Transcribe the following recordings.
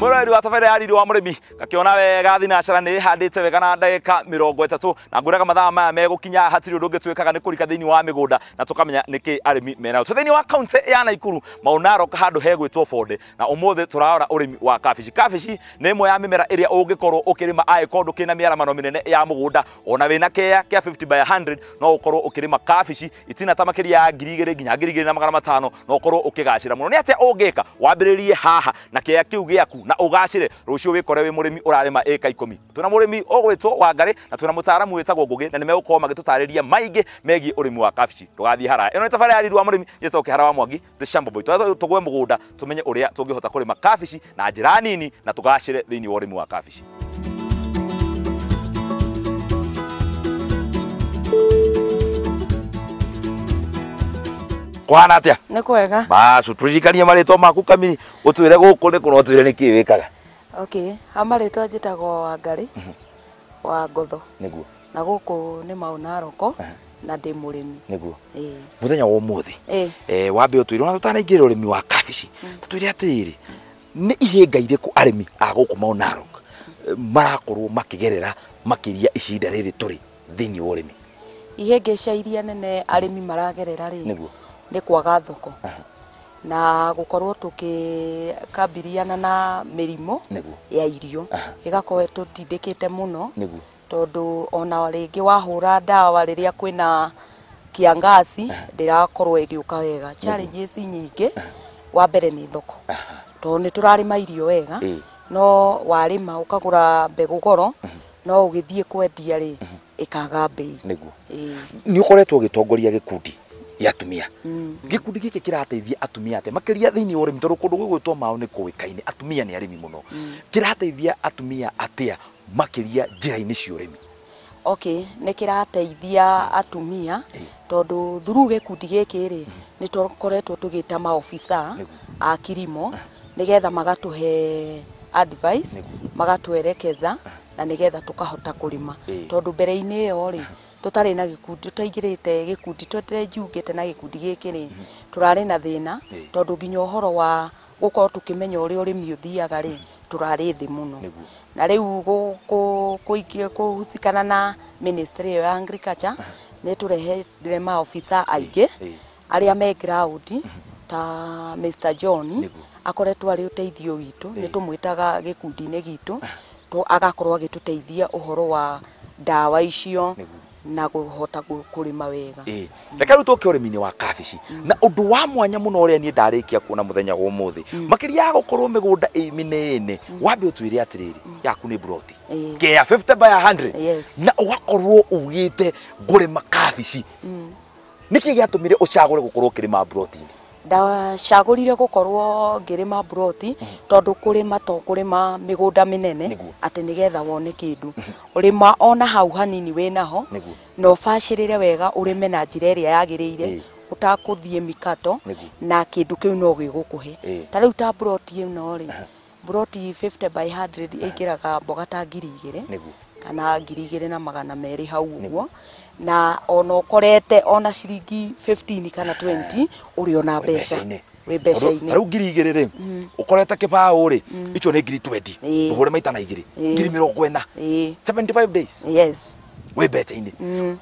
murori wa ya yariri wa murimi gakiona wega thinacara nä handite wega na ndagika mirongo itatu na nguraga mathaa maya megukinya hatirä å ndå ngä twä nä kå rika wa mä gå na tå kamenya nä kä arä menayo twä thä wa kaunti ya naikuru maunaroka handå hegwä two bonde na å turarora å mi wa kabici kabici nä ĩmwe ya mä mera ä rä a å ngä korwo å kä rä ma angä ya må gå nda ona wä na kea kä a no å korwo å kä rä ma kabici itina ta makä ya ngiri igä rä nginya ngiri igä na magana matano no å korwo å kä gacä ra må no nä atä haha na kea kä u gä aku na ugacire rucio wikore wi murimi urarima eka ikomi tuna murimi ugwitwo wangari na tuna mutaramu witagwo ngugi na nimegukorwo magitutariria maingi megi urimi wa kabici ndugathii hara ino ni tabara ya riri wa murimi yetagwo hara wa mwangi the shamba boy tugwe mugunda tumenye uria tungihota kurima kabici na njira nini na tugacire thiini wa urimi wa kabici kwana atia ni kwega basi turirikanie maritwa maku kamini utwire guku ni kuna utwire niki wikaga okay ha maritwa njitagwo wangari mm -hmm. wa ngotho niguo na guku ni maunaroko uh na ndä må rä mi nä guo må thenya wa må thä wambe å twä re ona tå tanaingä rä rä wa kabici tå mm. twä re atä rä nä ihä nga irä kå arä mi a gå kå maonarok eh, marakorwo makä gerera ihinda rä rä tå wa å rä mi ihä ngä cia iria nene arä mi maragerera rä nä kwaga thoko na gukorwo kambiriana na rimå ya irio te tutindikite muno tondu ona ringi wahura ndawa riria kwina gä å igiuka wega challenges nyingi wa mbere ni thoko tå ni ma irio wega no kagå ukagura mbegå goro no ugithie kwendia ri ikaga bei koretwo ni ukoretwo gä gikundi ya atumia gikundi giki kirateithia atumia ate makiria thini wa urimi kundu gwigwitwo mao ni kuikaini atumia ni arimi muno mm. kirateithia atumia atia makiria njira-ini cia urimi okay nä kä rateithia atumia tondå thuru gä kundi gä kä rä mm. nä twakoretwo tå gä ta a kirimo nä getha magatå he advice magatuerekeza na nä getha tå kahota kå rä mbere-inä ä yo rä tutari na gikundi tutaingirite gikundi twetire njugite na gikundi giki ri turari na thina tondu nginya uhoro wa gukorwo tukimenya uri uri miuthiaga ri turari thi muno na riu kuhusikana na ministry ya agriculture ni ma ofisa aige aria me ground ta Mr John akoretwo ari uteithio witu ni tumwitaga gikundi-ini gitu to agakorwo agituteithia uhoro wa dawa icio na kuhota kurima wega eh reke ru tåke å rä wa kabici mm. na å ndå wa mwanya må no å rä ndarä kuona må thenya gå må mm. thä makä ria ya gå korwo mä gå nda ä atiriri mm. wambe å twä re atä rä rä yaku nä broti ngeya na å gakorwo ugä te ngå rä ma kabici nä kä gä atå mä å cagå re gå korwo å kä rä ndacagurire gukorwo ngirima broti tondu kurima to mä migunda minene ati nigetha wone kindu ma ona hau hanini we naho na re wega me na ire å takå utakuthie mikato na kindu kiu no gå kå he ta rä u ri broti 50 by 100 raga mboga ta ngiri rä kana ngiri igä rä na magana merä hau å guo na ona å korete ona ciringi 15 kana 20 å rä ona mbeca wä mbeca-inä rä u ngiri igä rä rä mm. å korete kä baå rä mm. icio nä ngiri twendi å hå rä maita na igä rä eh. ngiri mä rongo ena wä mbeca inä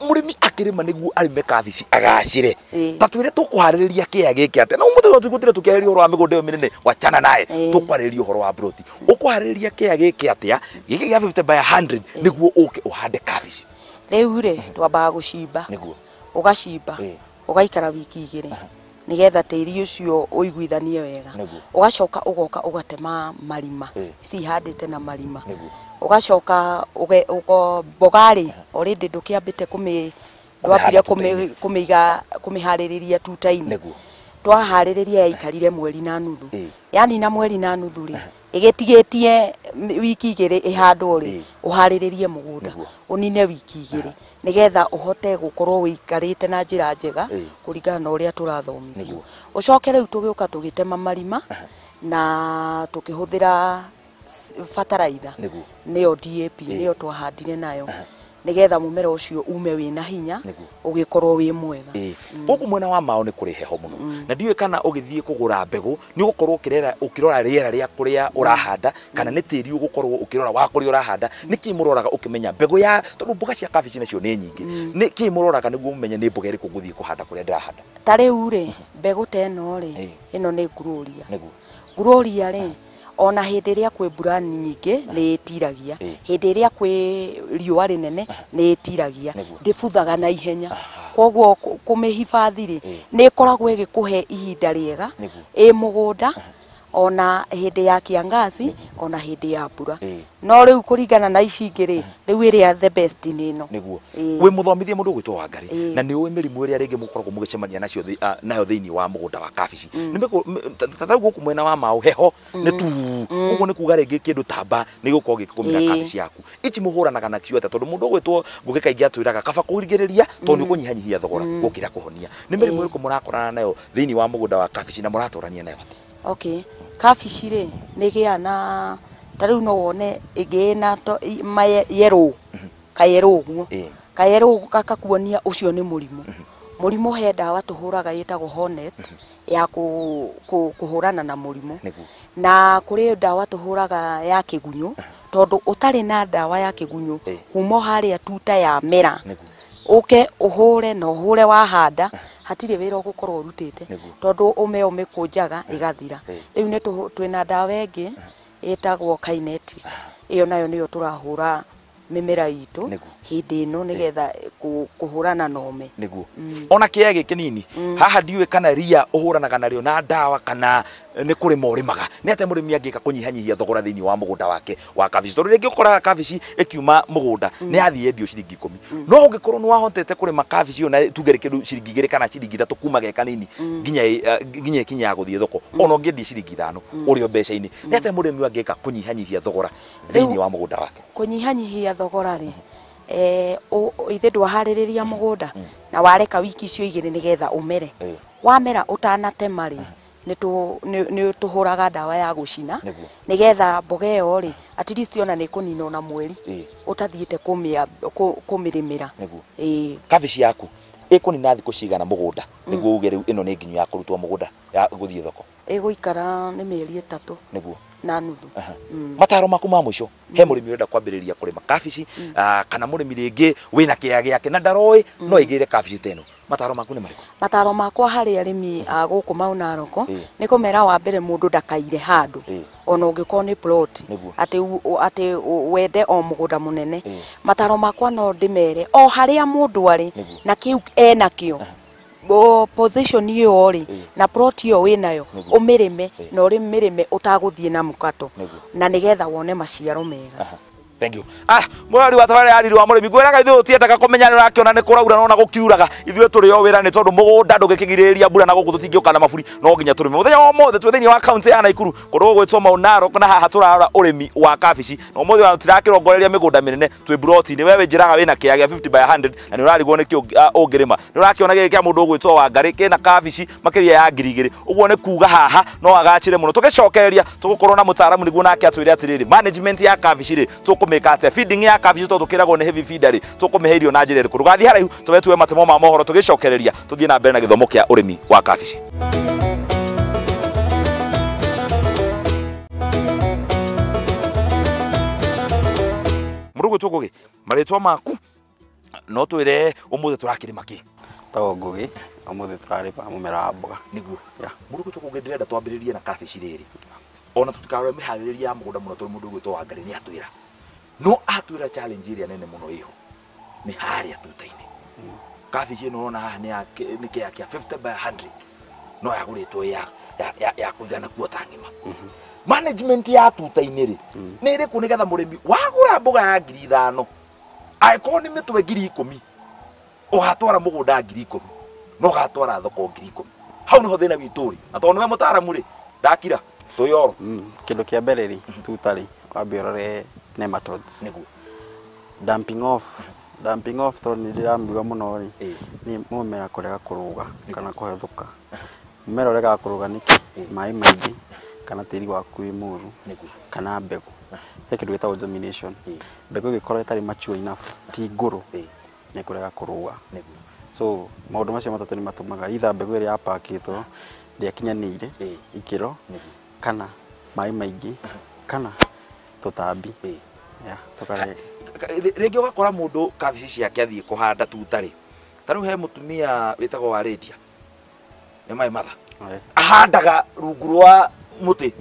må rä mi akä rä ma nä guo arä kabici agacä re ta twä re tå kå harä rä ria kä a gä kä atä na må thä tå tigå tire tå kä harä ria å horo wa mä gå nda ä yo mä nene wachana nae tå kwarä rä ria å horo wa broti å kå harä rä ria kä a gä kä atä a gä kä gä a by nä guo å ke å hande kabici rä u rä twambaga gå cimba å gacimba å gaikara wiki igä rä nigetha tiri ucio uiguithanie wega ũgacoka ugoka ugatema marima cihandĩte na marima ũgacoka mboga bogari already ndukiambite kumi ndwambire kumiga kũmĩharĩrĩria two time twaharĩrĩria yaikarire mweri na nuthu yani na mweri na nuthu rĩ igetigetie wiki igiri ihandwo ri uhariririe mm. mugunda unine wiki igiri nigetha uhote gukorwo wikarite na njira njega mm. kuringana na uria turathomithia ucoke riu tugiuka tugitema marima na tukihuthira bataraitha niyo DAP mm. niyo twahandire nayo uh -huh nigetha mumera ucio ume wina hinya ugikorwo wi mwega uku mm. mwena wa mao ni kuri heho muno mm. na ndiwe kana ugithie kugura mbegu ni ugukorwo ukirera ukirora riera ria kuria urahanda mm. kana ni tiri ugukorwo ukirora wa kuria urahanda ki muroraga ukimenya mbegu ya tondu mboga cia kabichi nacio ni nyingi ki muroraga niguo mumenye ni mboga iriku nguthie kuhanda kuria ndirahanda ta riu ri mm-hmm. mbegu teno ri ino ni ngururia ngururia ri ona hĩndĩ ĩrĩa kwĩ mbura nyingĩ nĩ ĩtiragia hĩndĩ ĩrĩa kwĩ riũa rĩnene nĩ tiragia ndĩbuthaga na ihenya koguo kũmĩhifadhi rĩ nĩ ĩkoragwo ĩgĩkũhe ihinda rĩega ĩ mũgũnda ona hindi ya kiangazi ona hindi ya mbura no riu kuringana na ici ingi ri riu iria the best ni ino niguo wi muthomithie mundu ugwitwo wa ngari na ni ui mirimu iria ringi mukoragwo mugicemania nacio nayo thiini wa mugunda wa kabici mm. tatau guku mwena wa mau heho mm. ni tu mm. koguo ni kuga ringi kindu tamba ni gukorwo gikumira kabici yaku ici muhuranaga na ta tondu mundu ugwitwo ngugi kaingi atwiraga kaba kurigiriria tondu ni ukunyihanyihia thogora gukira kuhonia ni mirimu iriku murakorana nayo thiini wa mugunda wa kabici na muratorania nayo okay kabici rä nä gä na tarä u no wone ä na yerå mm-hmm. kayerå å guo kayerå gakakuonia å cio nä må rimå må mm-hmm. rimå he ndawa tå hå raga ĩtagwo mm-hmm. ya kå hå rana na må rimå na kå rä ndawa tå hå raga ya kä gunyå tondå å tarä na ndawa ya kä gunyå kuma harä a tuta ya mera å ke å hå re na å hå re wahanda hatirä wä ra å gå korwo å rutä te tondå å me å mä kå njaga igathira rä u nä twä na ndawa ä ngä ä tagwo ä yo nayo nä yo tå rahå ra mimera itu hindi no nigetha kuhurana nome niguo mm. ona kia giki nini mm. haha diwe kana ria uhuranaga nario na dawa kana ni kuri rä ma å rä maga nä atä må rä mi thogora thini wa mugunda wake wa kabici tondå rä ukora å koraga mugunda ni kiuma må gå nda mm. endio ciringi ikå mm. no å ni wahotete kuri rä ma kabici ä yo na tuge rä kä ciringi igä kana ciringi ithatå kuma geka nini mm. nginya kinya eh, ya gå thoko ona å ngä endia ciringi ithano å rä o mbeca-inä nä atä må rä mi thogora thini wa mugunda wake kå nyihanyihia thogora rä e, ithe ndwaharĩrĩria mugunda hmm. na wareka wiki icio igĩrĩ nĩgetha ũmere wamera nä tå hå raga ndawa ya gũcina getha mboga ĩyo rĩ at least ona kå nina ona mweri ũtathiĩte kũmĩrĩmĩra kabici yaku ĩkũnina thikũ cigana mũgũnda hmm. nĩguo uge ä no nä nginyu ya gå nda ya thiä thoko ĩgũikara nĩ mĩeri ĩtatũ nĩguo na nuthu mm. mataro maku ma muico he murimi mm. urenda kwambiriria kurima kabici mm. ah, kana murimi ringi wina kia giake na ndaroi no igire kabici teno mataro maku nä mariko mataro makwa harä arĩmi a gũkũ mau naroko nä kå mera wa mbere må ndå ndakaire handå ona å ngä korwo nä atä wende o må gå nda må nene mataro makwa no ndä mere o harä a må ndå arä na kä u enakio position hiyo rä na plot hiyo wä nayo å mä rä me na å mä rä me å tagå thiä na må kato na nä getha wone maciaro mega thank you ah mwari wa tawari ari wa murimi gwiraga ithu tiendaga kumenya ni rakiona ni kuraura no na gukiuraga ithu turi o wira ni tondu mugunda ndugikigiriria mbura na guku tutingioka na mafuri no nginya turi muthenya o mothe twi thiini wa county ya Naikuru kundu gwitwo to Narok na haha turarora urimi wa kabici no mothe wa tirakirongoreria migunda minene twi broti ni wewe njiraga wina kia gia 50 by 100 na ni urarigwo ni kio ungirima ah, ni urakiona giki kia mundu gwitwo wa ngari na kafishi makiria ya ngiri igiri uguo ni kuga haha no agacire muno tugicokereria tugukorwo na mutaramu niguo nake atwire atiriri management ya kafishi ri tuku kumika atia feeding ya kabici to tukiragwo nä heavy feeder rä tukumä irio na njä ra ä haraihu tå matemo ma mohoro tå gä na mbere na gä thomo kä wa kabici må rå maritwa maku no twä re å må thä tå rakä rä makä mera wa mboga niguo må rå gwä two ngå na kabici riri ona tå tikarore mä harä rä ria ya må gå nda må no tå rä må no atwira ah, challenge iria nene muno iho ni haria tutaini kafi ä no rona haha nä kä akä a by 100 no yagå rä two ya, ya, ya, ya kå igana kuo ta ng'ima management ya tuta-inä rä mm-hmm. nä rä kå nä getha må rä mi mboga ya ngiri ithano angäkorwo nä mä twe ngiri ikå mi å gatwara må gå nda ngiri ikå no gatwara thoko ngiri ikå mi hau nä ho thä na witå rä na tondå nä we må taramu rä ndakira tå yoro mm. kä ndå kä a mbere rä mm-hmm. tuta rä nematodes niku dumping off dumping off to nä ndä ramiuga må no rä nä kuruga mera kå rega kå rå ga kana kå hethå ka må mera å rega kå rå ga nä kä maä maingä kana tĩri waku wĩ mũru kana mbegũ he kĩndũ gĩtagwo germination mbegũ ĩngĩkorwo ĩtarĩ mature enough ti ngũrũ nĩ kũrega kũrũa so maũndũ macio matatũ nĩ matũmaga itha mbegũ ĩrĩa yapakĩtwo ndĩakinyanĩire ikĩro kana mai maingĩ kana tũtambi rä ngä å gakora må ndå kabici ciake athiä athiĩ kũhanda tutarĩ ta u he må tumia wä wĩtagwo wa rendia nä maä matha ahandaga rungu rwa må tä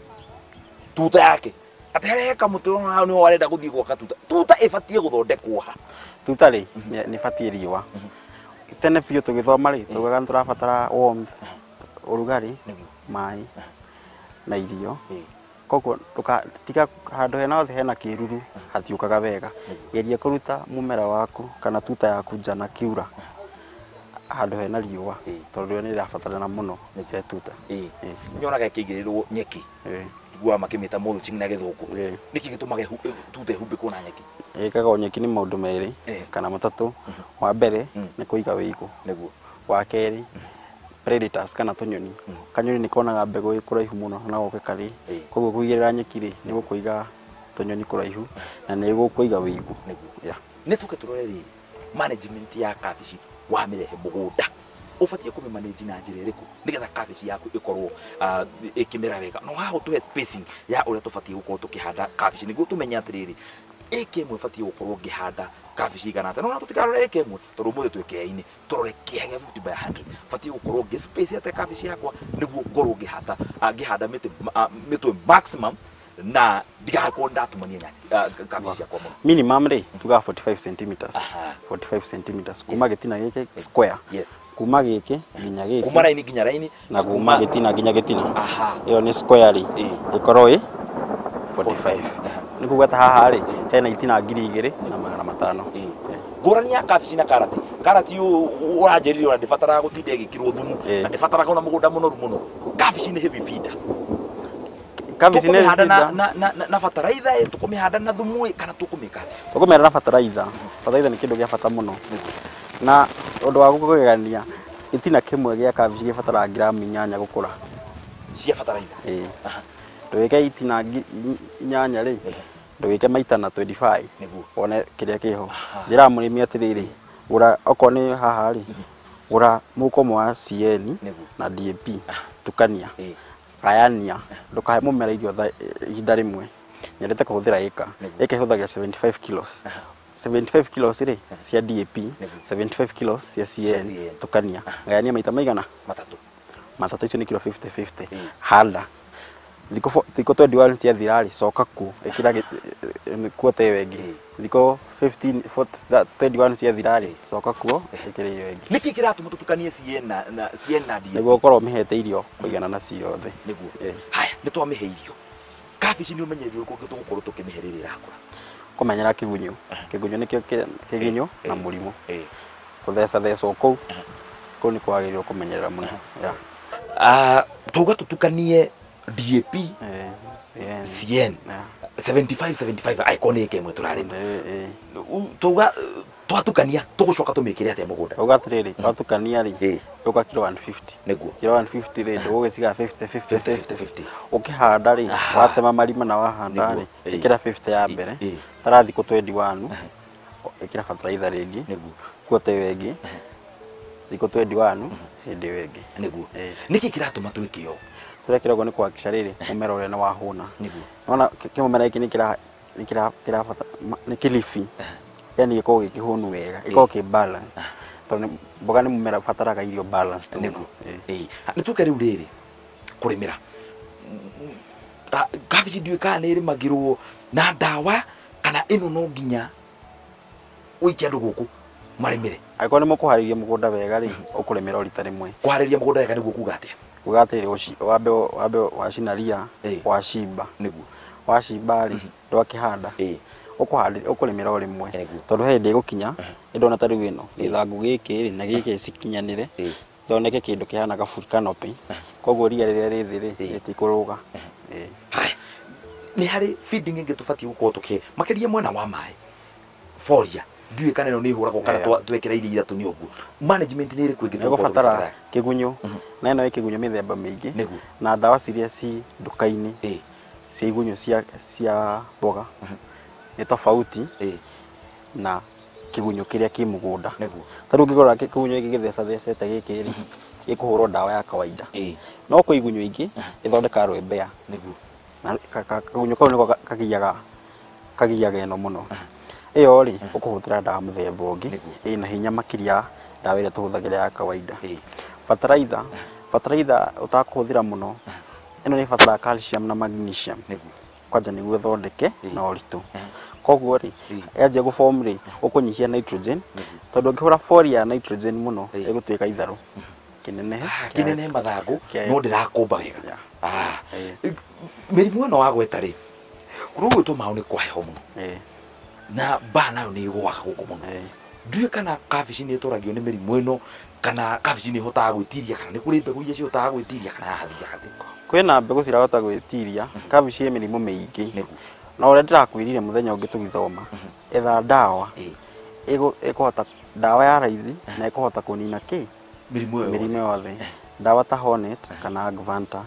tuta yake atĩ harĩa heka mũtĩ ũrona hau arenda gå thiä gwaka tuta tuta ä ĩbatiĩ gũthondekwo ha tuta rĩ nĩ batiĩ riũa mm-hmm. tene rä tũgĩthoma rĩ mm-hmm. tugaga nĩ tũrabatara å mm-hmm. ũrugarĩ maä na irio mm koguo tiga handå hena othe hena kä ruru hatiåkaga wega geria kå ruta må mera waku kana tuta yaku njana kiura handå hena riå a tondå nä rabatarana må no he tuta nä onaga kä ingä rä rwo nyeki gua makä mä ta na gä thå ngå nä kä gä tå maga eh, tuta ä humbä kwo nyeki ĩkagwo nyeki nĩ maũndũ merĩ kana matatũ wa mbere nĩ kũiga wĩigũ wa keri predators kana tunyoni hmm. kanyoni ni konaga ä kå raihu må no na goke karä koguo kå igä rä ra nyeki ri nä gå kå iga tunyoni kå raihu hmm. na nä gå kå iga ni igu nä tå ke tå rore rä management ya kabici wa rehe må gå nda å batiä kå mä manage na njä ra ä rä kå nä getha kabici yaku ä korwo ä ah, kä wega no wahå tå he spacing ya å rä a tå batiä gå korwo tå kä handa kabici nä guo tå menye atä rä rä eke mwe fatie gukorwo ngihanda kabici igana atĩa nona tũtikarore eke mwe tondũ mũthĩ twĩ kea-inĩ tũrore kea gĩa 50 by 100 batie gũkorwo ge space ya atĩa kabici yakwa nĩguo a ngĩhata ah, ngĩhanda mĩtĩ ah, mĩtwe maximum na nda ndigakorwo ndatumania kabici ah, akwa mũno minimum rĩ tuga 45 centimeters 45 centimeters kuma gĩtina gĩkĩ square yes kuma gĩkĩ ginya gĩkĩ kuma raini ginya raini na kuma getina ginya getina aha ĩyo ni square ri ikoroi 45 nä kuga ta haha rä hena itina ngiri igiri na magana matano mm. ngå ya kabici na karati karati å ranjärire na ndä bataraga gå thumu na ndä bataraga ona må gå nda må noru må no kabici nä hä bibinda kabici nä handa na na na na bataraitha ä handa na thumu ä kana tå kå ka tå kå na bataraitha bataraitha nä kä ndå gä a bata må na å wa gå itina gä tina kä mwe gä a kabici gä bataraga ngiramu inyanya gå kå ra ndwike iti na inyanya ri ndwike maita na 25 niguo rä kiria kiho njira murimi atiriri gura oko ni haha ri gura mukomo wa CN na DAP tukania gayania ndukahe mumera irio ihinda rimwe nyendete kuhuthira ika ika ihuthagira 75 kilos 75 kilos ä cia thagä 75 kilos cia CN tukania gayania maita maigana matatå icio nä kilo handa thikå cia ciathira rä hmm. coka kuo ä kä ra kuo teo ä ngä cia ciathira rä coka kuo ä kä rä io ä ngä nä kä kä ratå må tå tukanie nä guo korwo mä hete irio kå igana na ciothe nä guo haya nä twamä he irio kabici nä å menyerire kå ngä tå gå korwo tå kä mä he menyera kä gunyå kä nä kä kä ginyå na må rimå kå thecathecwo kå u kå u nä kwagä rä kå menyerera må no ah, tukanie DAP CN CN 75 75 iconic imwe turarima eh, eh. tuga twatukania tugucoka tumikire atia mugunda uga atiriri hmm. twatukania ri uga kilo 150 niguo kilo 150 ri ndugugiciga 50 50 50 50 ukihanda ri watema marima na wahanda ri ikira 50 ya mbere tara thiku 21 ikira fertilizer ringi niguo kuote wengi thiku 21 hindi wengi niguo niki kiratuma twikio ria kiragwo nä kwakisha rä rä må mera å rä a nä wahå ona kä må mera gä kä nä kä libi yani gä korwo gä kä hå nu wega iko ki balance eh. tondå mboga nä må mera bataraga irio balance tuke eh. rä u rä rä kå rä mä ra kabiji ndiå kana nä rä magä rwo na ndawa kana ä no no nginya å ikia andå gå kå marä mä re angä korwo nä kå harä ria må gå nda wega rä å kå rä mä ra å rita rä mwe kå harä ria må gå nda wega nä guo kuga ugatä wambe wambe wacina ria eh. wacimba niguo wacimba rä mm-hmm. ndwakä handa ukurimira eh. o rimwe eh, tondu he ndi gukinya mm-hmm. ndona tariu wino githangu giki na giki cikinyanire thoneke kindu kihana kaburi kanopi. Mm-hmm. koguo ria riria ri thi ri ritikuruga ni harä feeding ingä tubatiye batiä gå korwo tå kä makä mwena wa maä foria ndiũĩ kana no nĩ hũragwo kana twekira iri ithatũ nĩ ũguo management nĩ ĩrĩkũ ĩngĩ fatara kigunyo na ino ĩ kĩgunyũ mĩthemba mĩingĩ na ndawa ciria ci dukaini inĩ cia igunyũ cia cia mboga mhm. nĩ tofauti na kĩgunyũ kĩrĩa kĩ mũgũnda tarĩu ũngĩgũra kĩgunyũ gĩkĩ gĩthecethecete gĩkĩ rĩ mhm. gĩkũhũrwo dawa ya kawaida no kwĩ igunyũ ingĩ mhm. ĩthondekaga rwembea na kagunyũ kau nĩko kagiaga kagiyaga ĩno mũno ĩyo rĩ ũkũhũthĩra ndawa mũthemba ũngĩ ĩna hinya makĩria ndawa ĩrĩa tũhũthagĩra ya kawaida bataraitha bataraitha ũtakũhũthĩra muno ĩno ni fatara calcium na magnesium kwanja nĩguo ĩthondeke na ũritũ koguo rĩ yanjia gũform rĩ ũkũnyihia nitrogen tondũ ũngĩhũra foria nitrogen mũno ĩgũtuĩka itharũ kĩnenehe ah, kĩnenehe mathangũ no ndĩrakũmba wega ah. mĩrimũ ĩno wagweta rĩ rũĩ tũmaũ nĩ kwa heho mũno na mbaa nayo nä gågaga gå kå må kana kabici ni tåragio nä mä rimå ä no kana kabici nä hotaga gwä kana nä kå rä mbegå iria cihotaga gwä tiria kana yahathia gathiko kwä na mbegå cirahota gwä tiria kabici ä mä rimå mä ingä no å rä a ndä rakwä rire må thenya å ngä tå githoma mhm. etha ndawa ä kå hota ndawa ya raithi eh. na ä kå hota kå nina kä mä rimå yothe eh. ndawa ta hornet eh. kana agvanta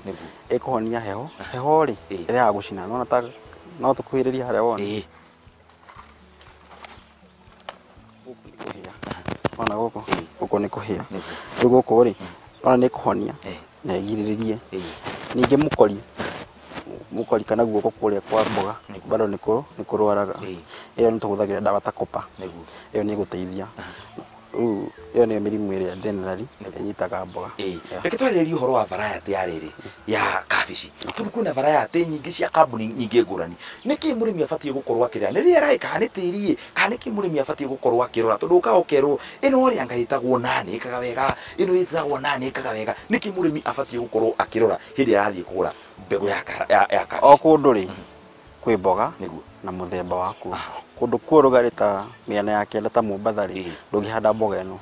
ä kå honia heho heho rä ä rehaga gå cina no tå kuhä rä ria harä a wona ona gå kå gå kå nä kå hä a rä gå kå rä ona nä kå honia na ĩgirä rä rie ningä må kori må kori kana guoko kå rä a kwa mboga bado nä kå rwaraga ä yo nä tå hå thagä ra ndawa ta ä yo nä gå teithia rä yo nä yo mä rimå ä rä a generally ĩnyitaga mboga reke twarä ri å horo wa variety ya rä ya kabici tondå kwä na variety nyingä cia kambuni nyingä rani nä kä må rä mi abatiä gå korwo akä rä ra nä rä eraä kana nä riä kana nä kä må rä mi abatiä gå korwo akä rora tondå å ka å kerwo ä no rä anga ä tagwo nanä kaga wega ä no ä tagwo nanä wega nä kä må rä mi abatiä gå korwo akä rora hä ndä ä rathiä kå gå ra mbegå ya kabeci o kå ndå rä mhm. kwä mboga nä guo na muthemba waku kundu kuo rugari ta miana ya kenda ta Mombasa ri ndungihanda mboga ino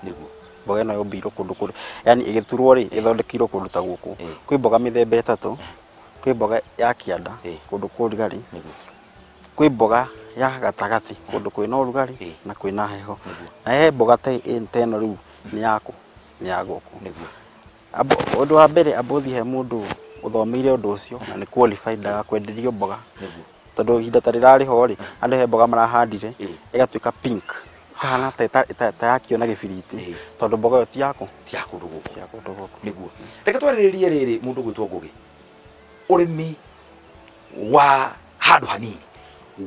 mboga ino yombirwo kundu kuri yani igiturwo ri ithondekirwo kundu ta guku kwi mboga mithemba itatu kwi mboga ya kianda kundu kuo rugari kwi mboga ya gatagati kundu kwi kwina urugari na kwi na heho na he mboga ta ino riu ni yaku ni ya guku undu wa mbere ambuthi he mundu uthomeire undu ucio na ni qualified aga kwenderio mboga tondu ihinda ta rä ho ri andå he mboga marahandire ĩgatuä ka pink kana ta yakiona gä biriti tondå mboga yo ti yako ti yako rugu ti reke twarä rä rie rä rä må ndå gwä two ngågä å rä mi wa handå hanini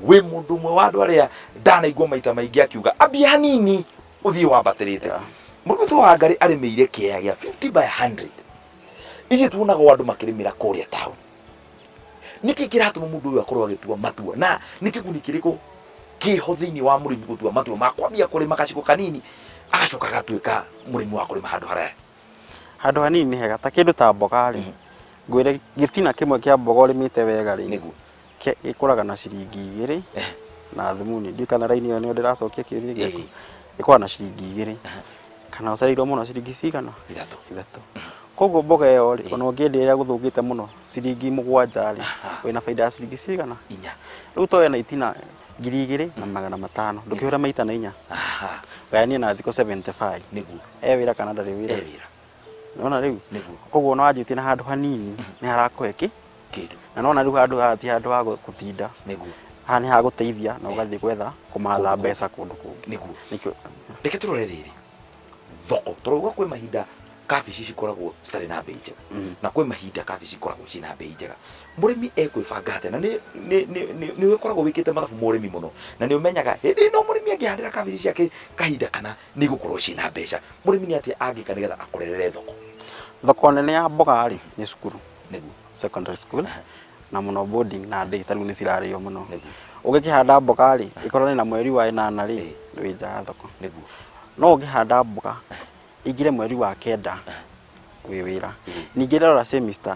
wä må ndå mwe wa andå arä a ndanaigua maita maingä akiuga ambia hanini å thiä wambatä rä te må ndå gwä two wa ngarä arä mä ire kä ea gä a ici tuonagwo andå makä rä mä ra kå rä a niki ndå å yå akorwo tua matua na niki guni ho thä inä wa murimi gutua matua makwambia kurima gaciko kanini agacoka agatuika murimi wa ma handu haraya handå hanini ni hega ta ndå ta mboga mm. tina kä mwe kä kia mboga te wega ri kå raga na ciringi rä eh. na thumuni ndiu kana raini iyo niyo ndiracokia kiuria giaku eh. gikuraga na ciringi igiri eh. kana ucarirwo muno ciringi cigana ithatu ithatu mm koguo mboga ĩyo rĩ ona ũngĩendia ĩrĩa gũthũkĩte mũno ciringi mũgwanja rĩ wĩna faida ya ciringi cigana inya rĩu toya na itina ngiri igĩrĩ na magana matano mm. ndũkĩhũre maita na inya gayania na thikũ 75 nĩguo e wĩra kana ndarĩ wĩra e nona rĩu koguo ona wanjĩtie na handũ hanini mm-hmm. nĩ harakũhe kĩ na nona rĩu handũ haha handũ ha gũtinda haha nĩ hagũteithia na ũgathiĩ gwetha kũmatha mbeca kũndũ kũngĩ nĩguo reke tũrore rĩrĩ thoko tũrauga kwĩ mahinda kabici cikoragwo citarĩ na mbei njega mm. na kwĩ mahinda kabici ikoragwo ciĩ na mbei njega mũrĩmi ekwĩbanga atĩa na nĩ ũkoragwo wĩkĩte mathabu ma ũrĩmi mũno na nĩ ũmenyaga mi ĩno mũrĩmi angĩhandĩra kabici ciake kahinda kana nĩ igũkorwo ciĩ na mbeca mũrĩmi nĩ atĩa angĩka nĩgetha akorerere thoko thoko nene ya mboga rĩ nĩ cukuru nĩguo secondary school na mũno boarding na ndĩta rĩu nĩ cirarĩo mũno ũgĩkĩhanda mboga rĩ ĩkorwo na mweri wa ĩnana rĩ wĩ nja ya thoko nĩguo no ũngĩhanda mboga igire mweri wa kenda wä wira ra ningä rora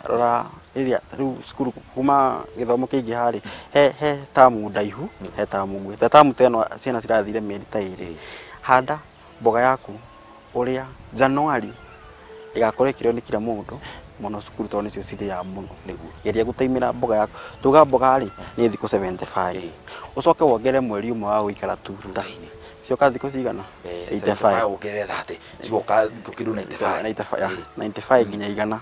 rora ä rä a kuma gä thomo kä ingä harä he tamu ndaihu he tamu ngwä te tamu teno ciana cirathire mä eri ta hmm. handa mboga yaku å rä a januari ä gakorwo ä kä rä o nä kira må ndå muno cukuru tondå nicio må no niguo geria gå taimä ra mboga yaku tå ga mboga rä nä thikå å hmm. coke wongere mweri å mwe wa gå ikara tuta cioka thikå cigana ongerera atä cigoka thikå kä ndå nginya igana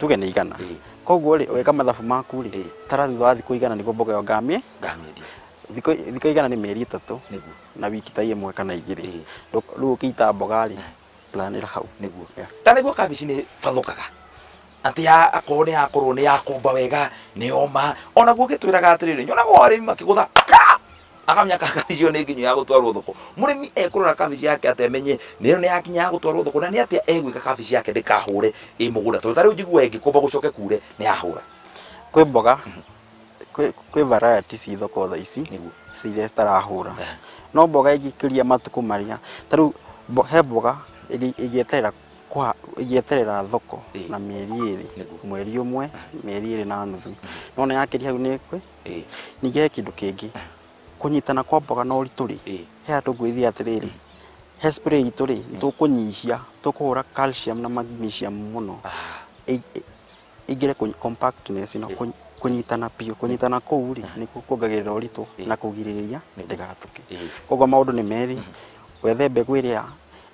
tuge nä igana eh. koguo rä weka mathabu maku rä eh. tara thutha wa thikå igana nä guo mboga yo ngamie thikå igana nä mä itatå na wiki ta imwe kana igä eh. rä u å kä ita mboga rä planä hau nä guo guo kabici nä bathåkaga atä ya akorwo nä yakorwo nä yakomba wega nä yoma onaguo gä twä raga atä rä rä nyonaga arä makä gå tha akamenya kabici yo nginyo ya gå twarwo thoko må rä kabici yake atemenye nä yo nä yakinya ya thoko na ni atia a egwä kabici yake ndä kahå re ä må gå nda tondå tarä u kure nä ahura ra kwä mboga mhm. kwä variety si thoko tha ici ciria citarahå ra no mboga ingä ria matuku maria tarä he mboga igä igieterera thoko na mieri iri mweri umwe mieri iri na nuthu no nona yakiria hau ni kwi ni ge kindu kingi kunyitana kwa mboga na ũritũ rĩ he andũ ngwĩthia atiriri he spray itũ rĩ nĩtũkũnyihia tũkũhũra calcium na magnesium mũno ah. ingĩre compactness na kunyitana piyo kunyitana kũu rĩ ni kuongagĩrĩra ũritũ na kugiriria ndigatuke koguo maũndũ ni meri mm-hmm. wethe mbegũ ĩrĩa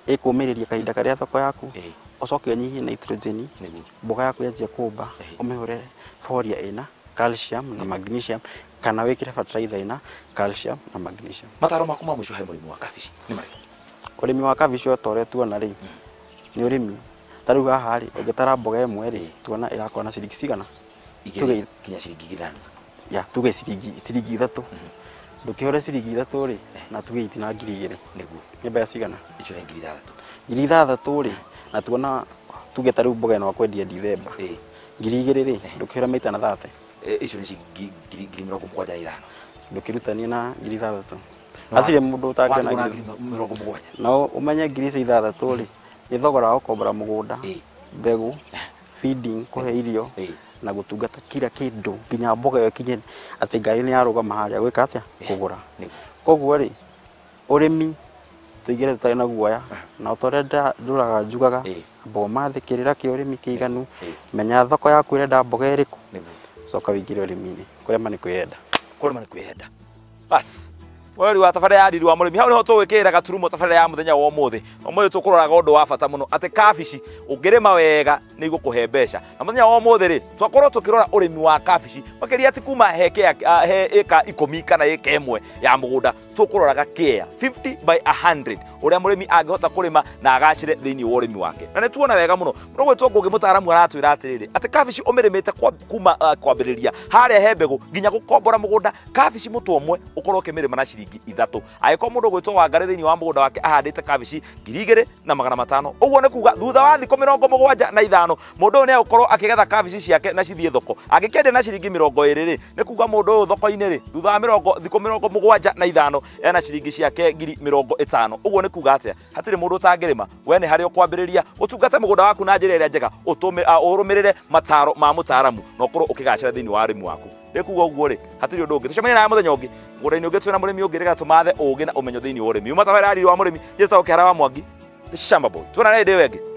ĩkũmĩrĩria kahinda karĩa thoko yaku ũcoke ũnyihie nitrogen mboga yaku yanjie kũmba ũmĩhũre foria ina calcium na mm-hmm. magnesium kana wikire fertilizer ina calcium na magnesium mataro makuma mwisho he murimi wa kabici ni mari urimi wa kabici otore tuona ri hmm. ni urimi tariu haha ri ungitara mboga imwe ri tuona irakora na ciringi cigana igiri kinya ciringi githano ya tuge ciringi ciringi ithatu hmm. ndukihure ciringi ithatu ri eh. na tuge itina ngiri igiri niguo ni mbeca cigana icio ngiri ithathatu ngiri ithathatu ri na tuona tuge tariu mboga ino akwendia ndithemba eh. ngiri igiri ri eh. ndukihure maita na thate Eh, icio nä ngiri mĩrongo mũgwanja na ithano ndå kä rutanio ngiri ithathatå hatirä må ndå å tangĩona na å menye ngiri icio ithathatå rä mm. nä thogora wa kombora må gå nda mbegå kå he irio na gå tungata kira kä ndå nginya mboga ä yo atä ngari nä yarå gama harä a gwä ka atä a kå gå ra koguo rä å rä mi tå igä re tå tarä na guoya na å torä ndå raga njugaga mboga kä rä ra kä å rä mi kä iganu menya thoko yaku ä renda mboga ä rä kå soka wingire ũrĩmi-inĩ kũrĩa ma nĩ kwĩyenda kũrĩa ma nĩ basi wari wa tabarä ya ndiri wa må hau nä ho tå gaturumo tabarä ya må wa må thä omå thä å ndå wa bata må no atä kabici å ngä rä ma wega nä igå kå na må wa må thä rä twakorwo tå kä rora å rä mi wa ya makä ria atä kana ä ka ya må gå nda tå by 100 å rä a må na agacä re wa å wake na nä tuona wega må no må no gwä two ngå ngä må taramu aratwä ra kuma kwambä rä ria harä a he mbegå nginya gå kombora må gå na ciringi ciringi ithatu agĩkorwo mũndũ ũgwĩtwo wa ngarĩ thĩinĩ wa mũgũnda wake ahandĩte kabici ngiri igĩrĩ na magana matano ũguo nĩ kuga thutha wa thikũ mĩrongo mũgwanja na ithano mũndũ ũyũ nĩ agũkorwo akĩgetha kabici ciake na cithiĩ thoko agĩkĩendia na ciringi mĩrongo ĩrĩ rĩ nĩ kuga mũndũ ũyũ thoko-inĩ rĩ thutha wa mĩrongo thikũ mĩrongo mũgwanja na ithano ena ciringi ciake ngiri mĩrongo ĩtano ũguo nĩ kuga atĩa hatirĩ mũndũ ũtangĩrĩma we nĩ harĩa ũkwambĩrĩria ũtungate mũgũnda waku na njĩra ĩrĩa njega ũrũmĩrĩre mataro ma mũtaaramu na ũkorwo ũkĩgacĩra thĩinĩ wa ũrĩmi waku kuga guo rä hatirä å ndå å ngä tå cemanie nawe må thenya å ngä gå nda-inä å ngä tå na må rä mi å ngä rä tå mathe å na å menyo thä inä wa å rä mi uma tabarariri wa må rä mi kä hara wa mwangi nä camba boy tuona nä ndä wengä